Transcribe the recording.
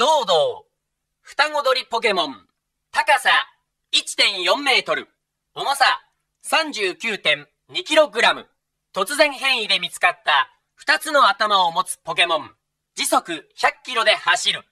堂々、双子鳥ポケモン、高さ1.4メートル、重さ3 9 2ラム、突然変異で見つかった2つの頭を持つポケモン、時速100キロで走る。